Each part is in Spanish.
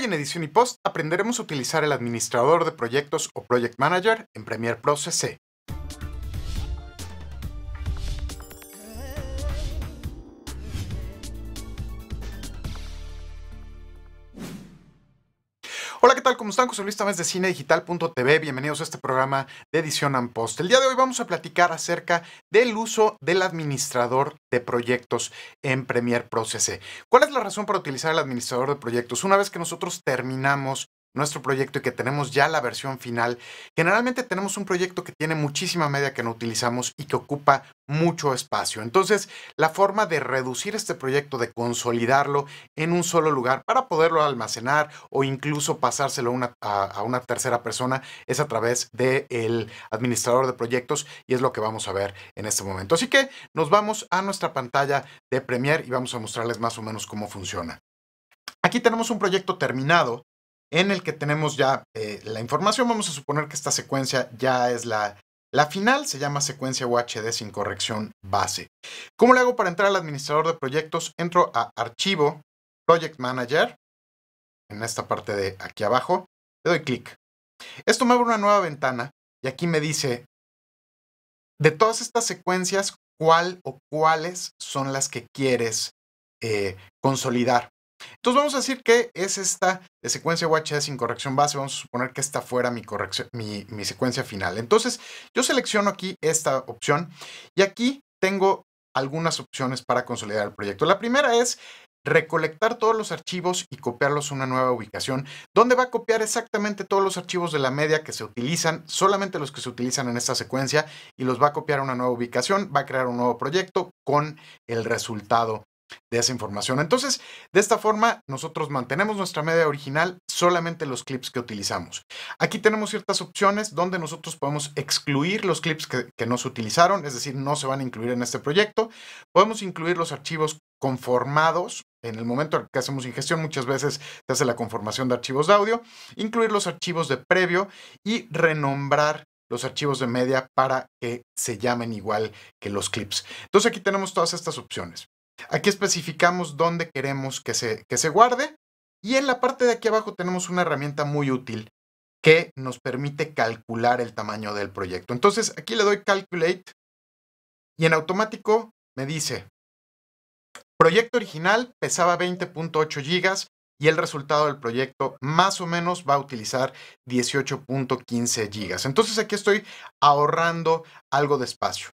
Hoy en Edición y Post aprenderemos a utilizar el administrador de proyectos o Project Manager en Premiere Pro CC. Hola, ¿qué tal? ¿Cómo están? José Luis Tamés de cinedigital.tv. Bienvenidos a este programa de edición en post. El día de hoy vamos a platicar acerca del uso del administrador de proyectos en Premiere Pro CC. ¿Cuál es la razón para utilizar el administrador de proyectos? Una vez que nosotros terminamos nuestro proyecto y que tenemos ya la versión final, generalmente tenemos un proyecto que tiene muchísima media que no utilizamos y que ocupa mucho espacio. Entonces, la forma de reducir este proyecto, de consolidarlo en un solo lugar para poderlo almacenar o incluso pasárselo una, a, una tercera persona es a través del administrador de proyectos y es lo que vamos a ver en este momento. Así que nos vamos a nuestra pantalla de Premiere y vamos a mostrarles más o menos cómo funciona. Aquí tenemos un proyecto terminado en el que tenemos ya eh, la información. Vamos a suponer que esta secuencia ya es la, la final, se llama secuencia UHD sin corrección base. ¿Cómo le hago para entrar al administrador de proyectos? Entro a Archivo, Project Manager, en esta parte de aquí abajo, le doy clic. Esto me abre una nueva ventana y aquí me dice, de todas estas secuencias, ¿cuál o cuáles son las que quieres eh, consolidar? Entonces vamos a decir que es esta de secuencia WHS sin corrección base. Vamos a suponer que esta fuera mi, corrección, mi secuencia final. Entonces yo selecciono aquí esta opción y aquí tengo algunas opciones para consolidar el proyecto. La primera es recolectar todos los archivos y copiarlos a una nueva ubicación, donde va a copiar exactamente todos los archivos de la media que se utilizan, solamente los que se utilizan en esta secuencia, y los va a copiar a una nueva ubicación, va a crear un nuevo proyecto con el resultado de esa información. Entonces, de esta forma, nosotros mantenemos nuestra media original, solamente los clips que utilizamos. Aquí tenemos ciertas opciones donde nosotros podemos excluir los clips que, no se utilizaron, es decir, no se van a incluir en este proyecto. Podemos incluir los archivos conformados. En el momento que hacemos ingestión, muchas veces se hace la conformación de archivos de audio, incluir los archivos de previo y renombrar los archivos de media para que se llamen igual que los clips. Entonces aquí tenemos todas estas opciones. Aquí especificamos dónde queremos que se, que se guarde y en la parte de aquí abajo tenemos una herramienta muy útil que nos permite calcular el tamaño del proyecto. Entonces aquí le doy Calculate y en automático me dice, proyecto original pesaba 20.8 gigas y el resultado del proyecto más o menos va a utilizar 18.15 gigas. Entonces aquí estoy ahorrando algo de espacio.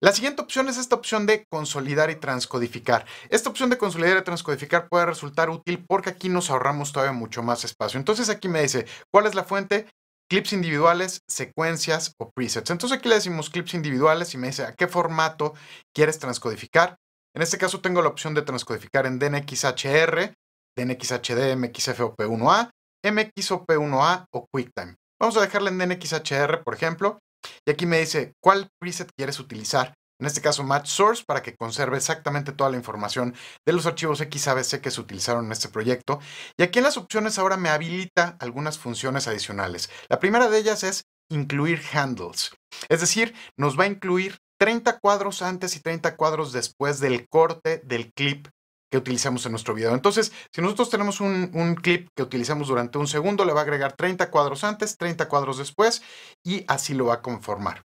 La siguiente opción es esta opción de consolidar y transcodificar. Esta opción de consolidar y transcodificar puede resultar útil porque aquí nos ahorramos todavía mucho más espacio. Entonces aquí me dice, ¿cuál es la fuente? Clips individuales, secuencias o presets. Entonces aquí le decimos clips individuales y me dice a qué formato quieres transcodificar. En este caso tengo la opción de transcodificar en DNXHR, DNXHD, MXFOP1A, MXOP1A o QuickTime. Vamos a dejarle en DNXHR, por ejemplo, y aquí me dice cuál preset quieres utilizar. En este caso, Match Source, para que conserve exactamente toda la información de los archivos XABC que se utilizaron en este proyecto. Y aquí en las opciones ahora me habilita algunas funciones adicionales. La primera de ellas es incluir handles. Es decir, nos va a incluir 30 cuadros antes y 30 cuadros después del corte del clip que utilizamos en nuestro video. Entonces, si nosotros tenemos un, clip que utilizamos durante un segundo, le va a agregar 30 cuadros antes, 30 cuadros después y así lo va a conformar.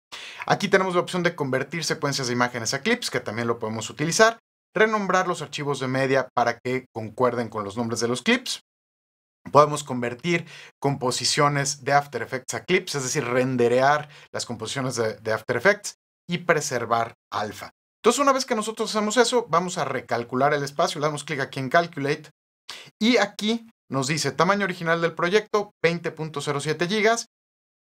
Aquí tenemos la opción de convertir secuencias de imágenes a clips, que también lo podemos utilizar, renombrar los archivos de media para que concuerden con los nombres de los clips. Podemos convertir composiciones de After Effects a clips, es decir, renderear las composiciones de After Effects y preservar alfa. Entonces, una vez que nosotros hacemos eso, vamos a recalcular el espacio, le damos clic aquí en Calculate y aquí nos dice tamaño original del proyecto 20.07 GB,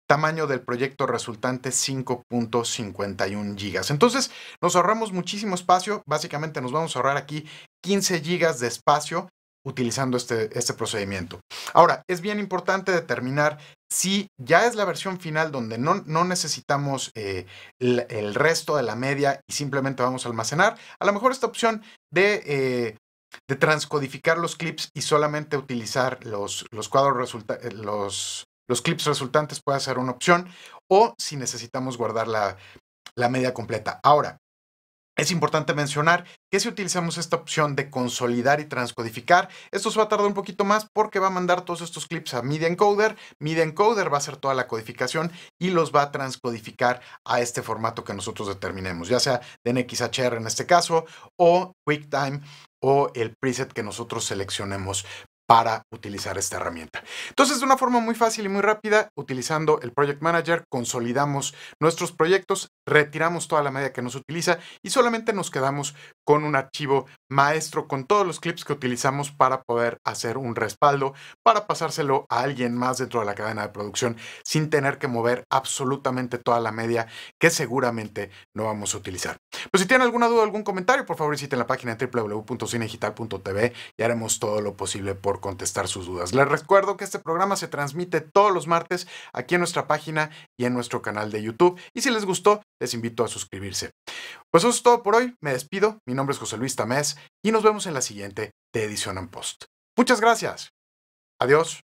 tamaño del proyecto resultante 5.51 GB. Entonces, nos ahorramos muchísimo espacio, básicamente nos vamos a ahorrar aquí 15 GB de espacio utilizando este, este procedimiento. Ahora, es bien importante determinar si ya es la versión final donde no, no necesitamos eh, el, resto de la media y simplemente vamos a almacenar. A lo mejor esta opción de, eh, de transcodificar los clips y solamente utilizar los, cuadros resultantes, eh, los, los clips resultantes puede ser una opción o si necesitamos guardar la, la media completa. Ahora, es importante mencionar que si utilizamos esta opción de consolidar y transcodificar, esto se va a tardar un poquito más porque va a mandar todos estos clips a Media Encoder. Media Encoder va a hacer toda la codificación y los va a transcodificar a este formato que nosotros determinemos, ya sea DNXHR en este caso o QuickTime o el preset que nosotros seleccionemos para utilizar esta herramienta. Entonces, de una forma muy fácil y muy rápida, utilizando el Project Manager, consolidamos nuestros proyectos, retiramos toda la media que nos utiliza y solamente nos quedamos con un archivo maestro, con todos los clips que utilizamos para poder hacer un respaldo, para pasárselo a alguien más dentro de la cadena de producción, sin tener que mover absolutamente toda la media que seguramente no vamos a utilizar. Pues si tienen alguna duda o algún comentario, por favor visiten la página www.cinegital.tv y haremos todo lo posible por contestar sus dudas. Les recuerdo que este programa se transmite todos los martes aquí en nuestra página y en nuestro canal de YouTube. Y si les gustó, les invito a suscribirse. Pues eso es todo por hoy, me despido, mi nombre es José Luis Tamés y nos vemos en la siguiente de Edición en Post. Muchas gracias. Adiós.